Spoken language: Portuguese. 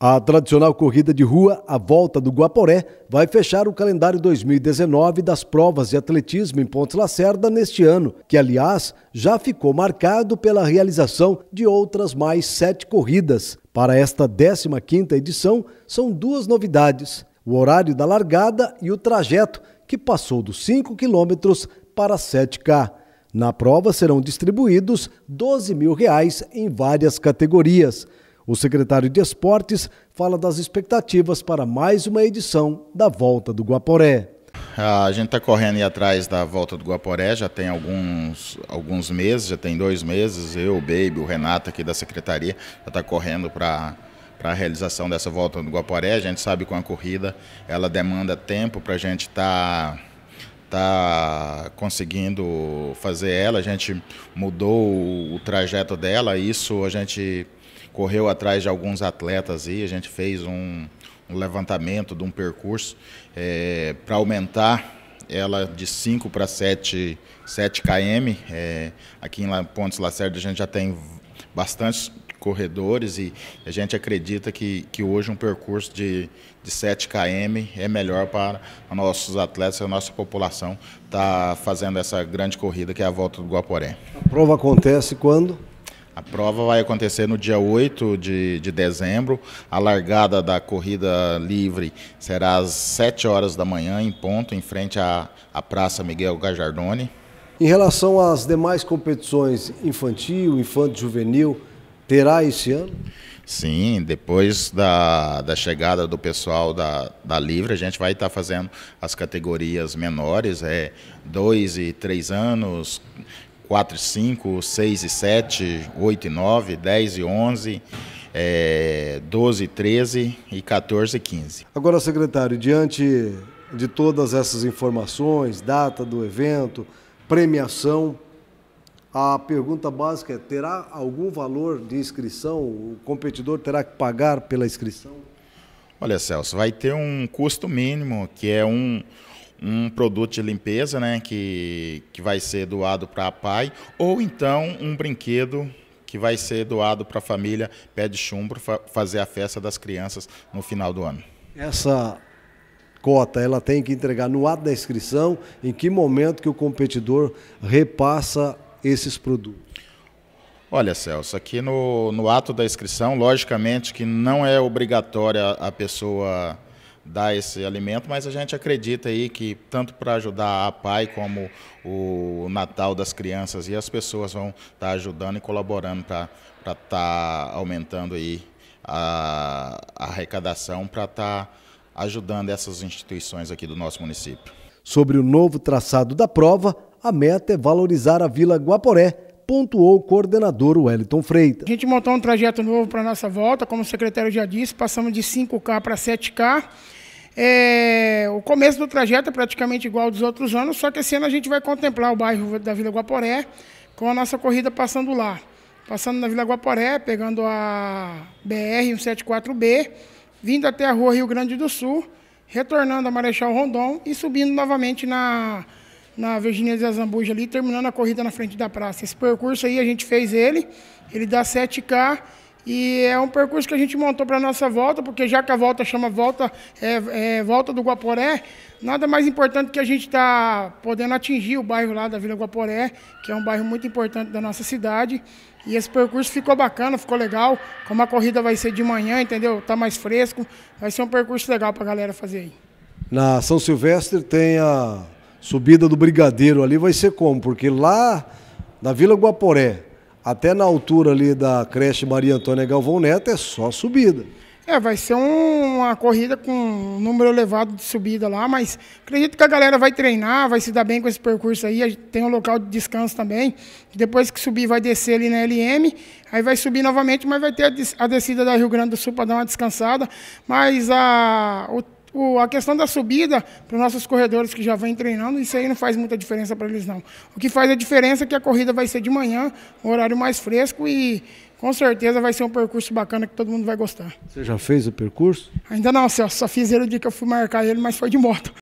A tradicional corrida de rua, a Volta do Guaporé, vai fechar o calendário 2019 das provas de atletismo em Pontes Lacerda neste ano, que, aliás, já ficou marcado pela realização de outras mais sete corridas. Para esta 15ª edição, são duas novidades, o horário da largada e o trajeto, que passou dos 5 quilômetros para 7K. Na prova serão distribuídos 12 mil reais em várias categorias – o secretário de Esportes fala das expectativas para mais uma edição da Volta do Guaporé. A gente está correndo aí atrás da volta do Guaporé, já tem alguns, alguns meses, já tem dois meses. Eu, o Baby, o Renato aqui da secretaria, já está correndo para para a realização dessa volta do Guaporé. A gente sabe que uma corrida ela demanda tempo para a gente estar tá tá conseguindo fazer ela. A gente mudou o trajeto dela, isso a gente correu atrás de alguns atletas aí, a gente fez um, um levantamento de um percurso é, para aumentar ela de 5 para 7, 7 km. É, aqui em Pontes Lacerda a gente já tem bastantes corredores e a gente acredita que, que hoje um percurso de, de 7 km é melhor para nossos atletas e a nossa população estar tá fazendo essa grande corrida que é a volta do Guaporé. A prova acontece quando? A prova vai acontecer no dia 8 de, de dezembro. A largada da corrida livre será às 7 horas da manhã, em ponto, em frente à, à Praça Miguel Gajardoni. Em relação às demais competições infantil, infanto-juvenil, terá esse ano? Sim, depois da, da chegada do pessoal da, da Livre, a gente vai estar tá fazendo as categorias menores, é 2 e 3 anos, 4 e 5, 6 e 7, 8 e 9, 10 e 11, é, 12 e 13 e 14 e 15. Agora, secretário, diante de todas essas informações, data do evento, premiação, a pergunta básica é: terá algum valor de inscrição? O competidor terá que pagar pela inscrição? Olha, Celso, vai ter um custo mínimo que é um um produto de limpeza, né, que, que vai ser doado para a PAI, ou então um brinquedo que vai ser doado para a família Pé de Chumbo para fazer a festa das crianças no final do ano. Essa cota ela tem que entregar no ato da inscrição, em que momento que o competidor repassa esses produtos? Olha, Celso, aqui no, no ato da inscrição, logicamente que não é obrigatória a pessoa dar esse alimento, mas a gente acredita aí que tanto para ajudar a PAI como o Natal das crianças e as pessoas vão estar tá ajudando e colaborando para estar tá aumentando aí a, a arrecadação para estar tá ajudando essas instituições aqui do nosso município. Sobre o novo traçado da prova, a meta é valorizar a Vila Guaporé, pontuou o coordenador Wellington Freitas. A gente montou um trajeto novo para a nossa volta, como o secretário já disse, passamos de 5K para 7K é, o começo do trajeto é praticamente igual ao dos outros anos, só que esse ano a gente vai contemplar o bairro da Vila Guaporé com a nossa corrida passando lá. Passando na Vila Guaporé, pegando a BR-174B, vindo até a rua Rio Grande do Sul, retornando a Marechal Rondon e subindo novamente na, na Virgínia de Azambuja ali, terminando a corrida na frente da praça. Esse percurso aí a gente fez ele, ele dá 7K e é um percurso que a gente montou para a nossa volta, porque já que a volta chama volta, é, é, volta do Guaporé, nada mais importante que a gente está podendo atingir o bairro lá da Vila Guaporé, que é um bairro muito importante da nossa cidade. E esse percurso ficou bacana, ficou legal. Como a corrida vai ser de manhã, entendeu? Tá mais fresco. Vai ser um percurso legal para a galera fazer aí. Na São Silvestre tem a subida do Brigadeiro ali, vai ser como? Porque lá na Vila Guaporé, até na altura ali da creche Maria Antônia Galvão Neto, é só subida. É, vai ser um, uma corrida com um número elevado de subida lá, mas acredito que a galera vai treinar, vai se dar bem com esse percurso aí. Tem um local de descanso também. Depois que subir, vai descer ali na LM. Aí vai subir novamente, mas vai ter a, descida da Rio Grande do Sul para dar uma descansada. Mas a, o o, a questão da subida para os nossos corredores que já vêm treinando, isso aí não faz muita diferença para eles não. O que faz a diferença é que a corrida vai ser de manhã, um horário mais fresco e com certeza vai ser um percurso bacana que todo mundo vai gostar. Você já fez o percurso? Ainda não, Só fiz ele o dia que eu fui marcar ele, mas foi de moto.